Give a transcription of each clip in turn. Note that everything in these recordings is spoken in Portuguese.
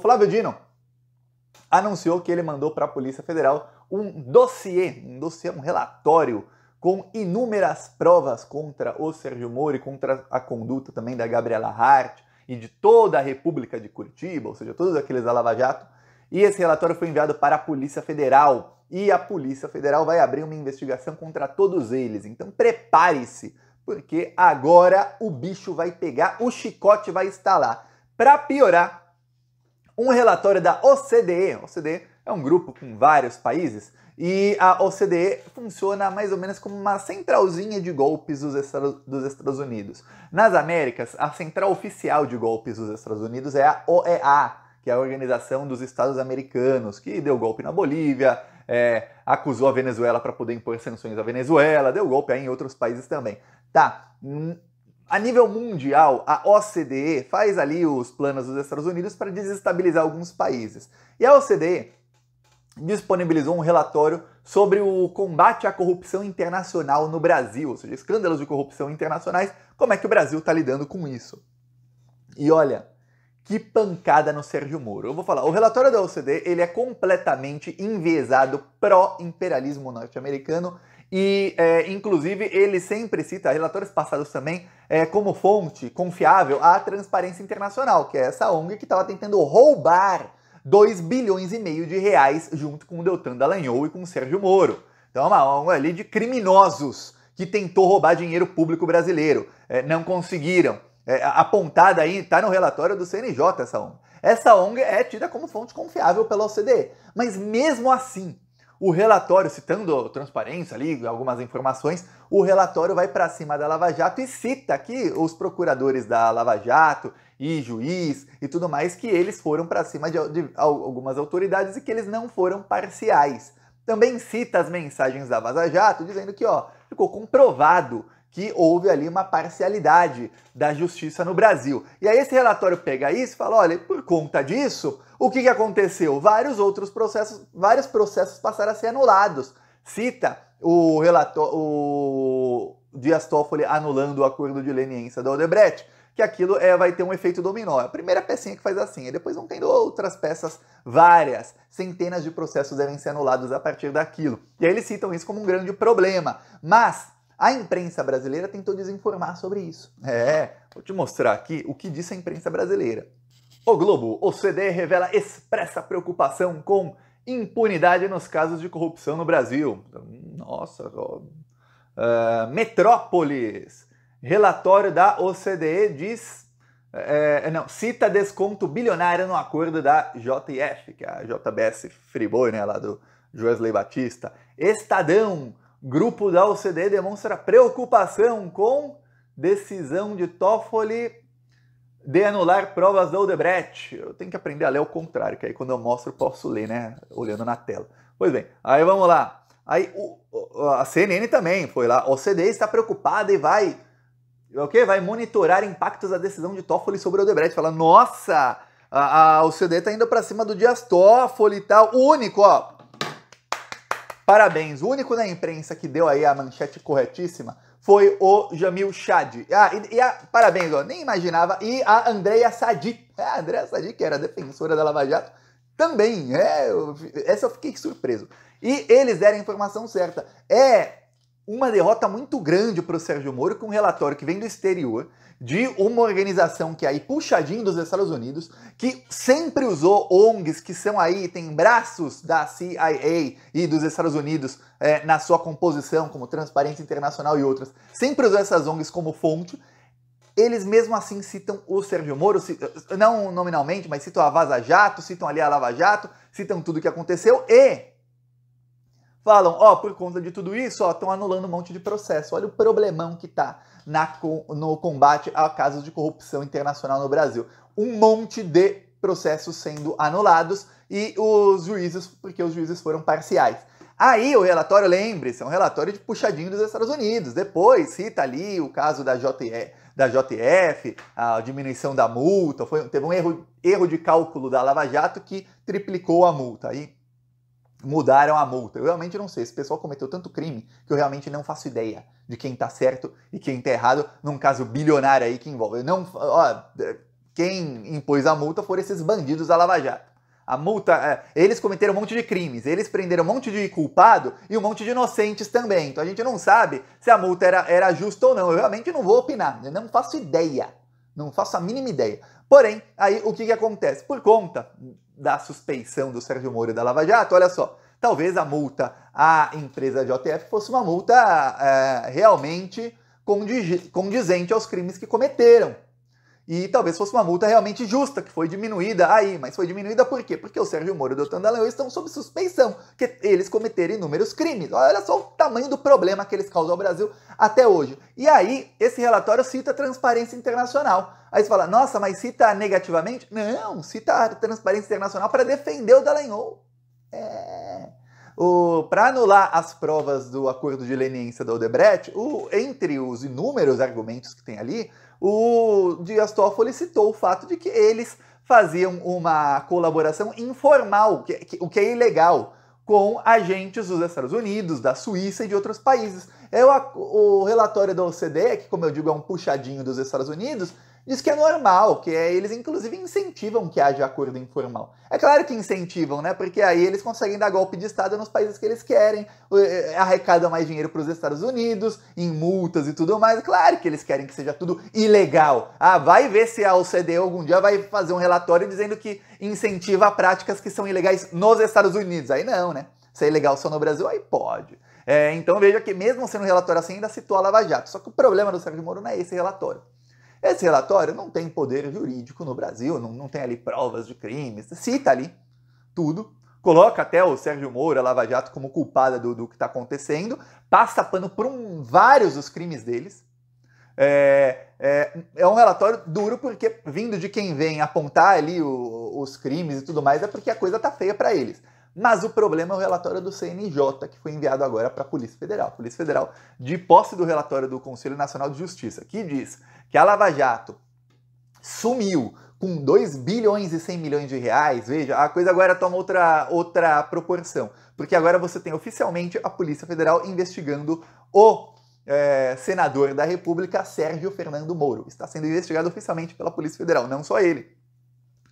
Flávio Dino anunciou que ele mandou para a Polícia Federal um dossiê, um dossiê, um relatório com inúmeras provas contra o Sérgio Moro e contra a conduta também da Gabriela Hart e de toda a República de Curitiba, ou seja, todos aqueles da Lava Jato. E esse relatório foi enviado para a Polícia Federal e a Polícia Federal vai abrir uma investigação contra todos eles. Então prepare-se, porque agora o bicho vai pegar, o chicote vai estalar. Para piorar, um relatório da OCDE. OCDE é um grupo com vários países e a OCDE funciona mais ou menos como uma centralzinha de golpes dos, Estados Unidos. Nas Américas, a central oficial de golpes dos Estados Unidos é a OEA, que é a Organização dos Estados Americanos, que deu golpe na Bolívia, é, acusou a Venezuela para poder impor sanções à Venezuela, deu golpe aí em outros países também. Tá, hum, a nível mundial, a OCDE faz ali os planos dos Estados Unidos para desestabilizar alguns países. E a OCDE disponibilizou um relatório sobre o combate à corrupção internacional no Brasil, ou seja, escândalos de corrupção internacionais, como é que o Brasil está lidando com isso. E olha, que pancada no Sérgio Moro. Eu vou falar, o relatório da OCDE, ele é completamente enviesado pró-imperialismo norte-americano e, é, inclusive, ele sempre cita relatórios passados também é, como fonte confiável a Transparência Internacional, que é essa ONG que estava tentando roubar 2 bilhões e meio de reais junto com o Deltan Dallagnol e com o Sérgio Moro. Então é uma ONG ali de criminosos que tentou roubar dinheiro público brasileiro. É, não conseguiram é, apontada aí, está no relatório do CNJ essa ONG. Essa ONG é tida como fonte confiável pela OCDE, mas mesmo assim, o relatório, citando transparência ali, algumas informações, o relatório vai para cima da Lava Jato e cita aqui os procuradores da Lava Jato e juiz e tudo mais, que eles foram para cima de, de algumas autoridades e que eles não foram parciais. Também cita as mensagens da Vaza Jato, dizendo que ó, ficou comprovado que houve ali uma parcialidade da justiça no Brasil. E aí esse relatório pega isso e fala, olha, por conta disso, o que, que aconteceu? Vários outros processos, vários processos passaram a ser anulados. Cita o relatório o Dias Toffoli anulando o acordo de leniência da Odebrecht, que aquilo é, vai ter um efeito dominó. É a primeira pecinha que faz assim, e depois vão tendo outras peças várias. Centenas de processos devem ser anulados a partir daquilo. E aí eles citam isso como um grande problema. Mas a imprensa brasileira tentou desinformar sobre isso. É, vou te mostrar aqui o que disse a imprensa brasileira. O Globo, OCDE revela expressa preocupação com impunidade nos casos de corrupção no Brasil. Então, nossa, uh, Metrópolis, relatório da OCDE diz. É, é, não, cita desconto bilionário no acordo da JF, que é a JBS Friboi, né, lá do Joesley Batista. Estadão, Grupo da OCDE demonstra preocupação com decisão de Toffoli de anular provas da Odebrecht. Eu tenho que aprender a ler o contrário, que aí quando eu mostro posso ler, né? Olhando na tela. Pois bem, aí vamos lá. Aí o, a CNN também foi lá. A OCDE está preocupada e vai o que? Vai monitorar impactos da decisão de Toffoli sobre Odebrecht. Fala, nossa, a, a OCDE está indo para cima do Dias Toffoli e tal. O único, ó, Parabéns. O único na imprensa que deu aí a manchete corretíssima foi o Jamil Chad. Ah, e, e a, parabéns, ó, nem imaginava. E a Andréia Sadi. É, a Andréia Sadi, que era defensora da Lava Jato, também. É, eu, essa eu fiquei surpreso. E eles deram a informação certa. É uma derrota muito grande para o Sérgio Moro, com um relatório que vem do exterior, de uma organização que é aí puxadinho dos Estados Unidos, que sempre usou ONGs que são aí, tem braços da CIA e dos Estados Unidos é, na sua composição, como Transparência Internacional e outras, sempre usou essas ONGs como fonte. Eles mesmo assim citam o Sérgio Moro, não nominalmente, mas citam a Vaza Jato, citam ali a Lava Jato, citam tudo o que aconteceu e falam, ó, por conta de tudo isso, ó, estão anulando um monte de processo. Olha o problemão que tá na, no combate a casos de corrupção internacional no Brasil. Um monte de processos sendo anulados e os juízes, porque os juízes foram parciais. Aí o relatório, lembre-se, é um relatório de puxadinho dos Estados Unidos. Depois cita ali o caso da JE, da JF a diminuição da multa, foi, teve um erro, erro de cálculo da Lava Jato que triplicou a multa. Aí mudaram a multa. Eu realmente não sei. Esse pessoal cometeu tanto crime que eu realmente não faço ideia de quem tá certo e quem tá errado num caso bilionário aí que envolve. Eu não, ó, quem impôs a multa foram esses bandidos da Lava Jato. A multa, é, eles cometeram um monte de crimes, eles prenderam um monte de culpado e um monte de inocentes também. Então a gente não sabe se a multa era, era justa ou não. Eu realmente não vou opinar, eu não faço ideia não faço a mínima ideia. Porém, aí o que, que acontece? Por conta da suspeição do Sérgio Moro e da Lava Jato, olha só, talvez a multa à empresa JF fosse uma multa é, realmente condizente aos crimes que cometeram. E talvez fosse uma multa realmente justa, que foi diminuída aí. Mas foi diminuída por quê? Porque o Sérgio Moro e o Doutor Dallagnol estão sob suspeição, que eles cometeram inúmeros crimes. Olha só o tamanho do problema que eles causam ao Brasil até hoje. E aí, esse relatório cita a transparência internacional. Aí você fala, nossa, mas cita negativamente? Não, cita a transparência internacional para defender o Dallagnol. É para anular as provas do acordo de leniência da Odebrecht, o, entre os inúmeros argumentos que tem ali, o Dias Toffoli citou o fato de que eles faziam uma colaboração informal, que, que, o que é ilegal, com agentes dos Estados Unidos, da Suíça e de outros países. É o, o relatório da OCDE, que, como eu digo, é um puxadinho dos Estados Unidos, diz que é normal, que é, eles inclusive incentivam que haja acordo informal. É claro que incentivam, né? Porque aí eles conseguem dar golpe de Estado nos países que eles querem, é, é, arrecada mais dinheiro para os Estados Unidos, em multas e tudo mais. Claro que eles querem que seja tudo ilegal. Ah, vai ver se a OCDE algum dia vai fazer um relatório dizendo que incentiva práticas que são ilegais nos Estados Unidos. Aí não, né? Se é ilegal só no Brasil, aí pode. É, então veja que mesmo sendo um relatório assim, ainda situa a Lava Jato. Só que o problema do Sérgio Moro não é esse relatório. Esse relatório não tem poder jurídico no Brasil, não, não tem ali provas de crimes, cita ali tudo, coloca até o Sérgio Moura, Lava Jato, como culpada do, do que está acontecendo, passa pano por um, vários dos crimes deles. É, é, é, um relatório duro porque, vindo de quem vem apontar ali o, os crimes e tudo mais, é porque a coisa tá feia para eles. Mas o problema é o relatório do CNJ, que foi enviado agora para a Polícia Federal. Polícia Federal, de posse do relatório do Conselho Nacional de Justiça, que diz que a Lava Jato sumiu com 2 bilhões e 100 milhões de reais, veja, a coisa agora toma outra, outra proporção. Porque agora você tem oficialmente a Polícia Federal investigando o é, senador da República, Sérgio Fernando Moro. Está sendo investigado oficialmente pela Polícia Federal, não só ele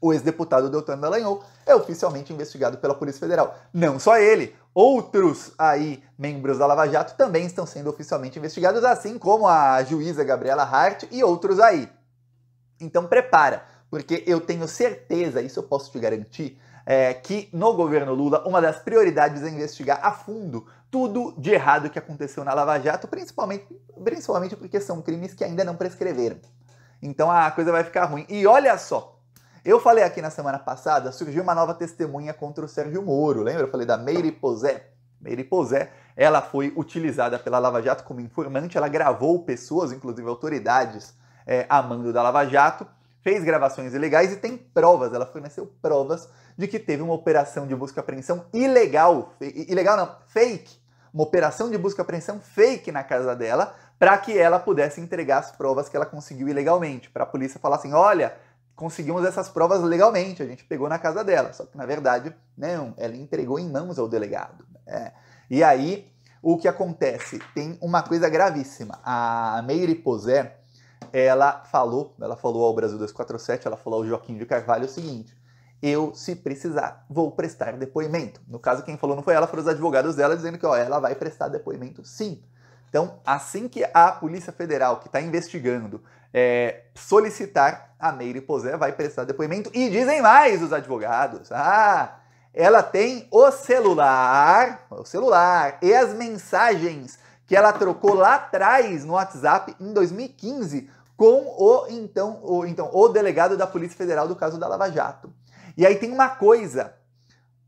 o ex-deputado Deltan Dallagnol é oficialmente investigado pela Polícia Federal. Não só ele, outros aí, membros da Lava Jato, também estão sendo oficialmente investigados, assim como a juíza Gabriela Hart e outros aí. Então prepara, porque eu tenho certeza, isso eu posso te garantir, é, que no governo Lula uma das prioridades é investigar a fundo tudo de errado que aconteceu na Lava Jato, principalmente, principalmente porque são crimes que ainda não prescreveram. Então a coisa vai ficar ruim. E olha só, eu falei aqui na semana passada, surgiu uma nova testemunha contra o Sérgio Moro, lembra? Eu falei da Meire Posé. Meire Posé, ela foi utilizada pela Lava Jato como informante, ela gravou pessoas, inclusive autoridades, é, a mando da Lava Jato, fez gravações ilegais e tem provas, ela forneceu provas de que teve uma operação de busca e apreensão ilegal, ilegal não, fake, uma operação de busca e apreensão fake na casa dela para que ela pudesse entregar as provas que ela conseguiu ilegalmente, para a polícia falar assim, olha, conseguimos essas provas legalmente, a gente pegou na casa dela. Só que, na verdade, não, ela entregou em mãos ao delegado. É. E aí, o que acontece? Tem uma coisa gravíssima. A Meire Posé, ela falou, ela falou ao Brasil 247, ela falou ao Joaquim de Carvalho o seguinte, eu, se precisar, vou prestar depoimento. No caso, quem falou não foi ela, foram os advogados dela, dizendo que ó, ela vai prestar depoimento sim. Então, assim que a Polícia Federal, que está investigando é, solicitar a Meire Posé, vai prestar depoimento. E dizem mais os advogados. Ah, ela tem o celular, o celular e as mensagens que ela trocou lá atrás no WhatsApp em 2015 com o então o, então, o delegado da Polícia Federal do caso da Lava Jato. E aí tem uma coisa,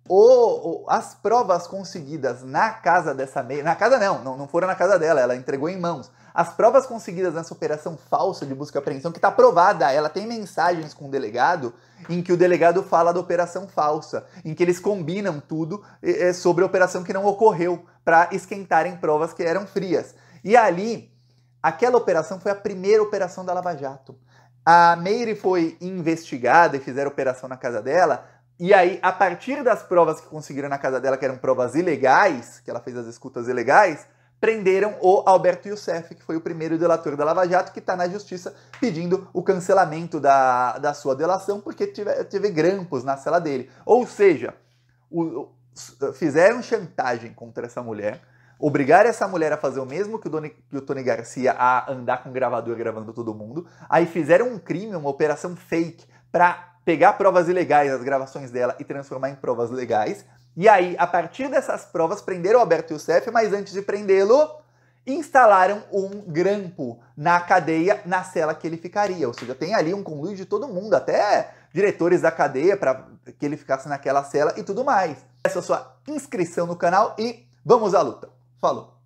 o, o, as provas conseguidas na casa dessa Meire, na casa não, não, não foram na casa dela, ela entregou em mãos, as provas conseguidas nessa operação falsa de busca e apreensão, que está provada, ela tem mensagens com o delegado, em que o delegado fala da operação falsa, em que eles combinam tudo é, sobre a operação que não ocorreu, para esquentarem provas que eram frias. E ali, aquela operação foi a primeira operação da Lava Jato. A Meire foi investigada e fizeram operação na casa dela, e aí, a partir das provas que conseguiram na casa dela, que eram provas ilegais, que ela fez as escutas ilegais, prenderam o Alberto Youssef, que foi o primeiro delator da Lava Jato, que está na justiça pedindo o cancelamento da, da sua delação porque tive, teve grampos na cela dele. Ou seja, o, o, fizeram chantagem contra essa mulher, obrigar essa mulher a fazer o mesmo que o, Doni, que o Tony Garcia a andar com gravador gravando todo mundo. Aí fizeram um crime, uma operação fake para pegar provas ilegais, as gravações dela e transformar em provas legais. E aí, a partir dessas provas, prenderam Alberto Youssef, mas antes de prendê-lo, instalaram um grampo na cadeia, na cela que ele ficaria. Ou seja, tem ali um conluio de todo mundo, até diretores da cadeia, para que ele ficasse naquela cela e tudo mais. Essa é a sua inscrição no canal e vamos à luta. Falou!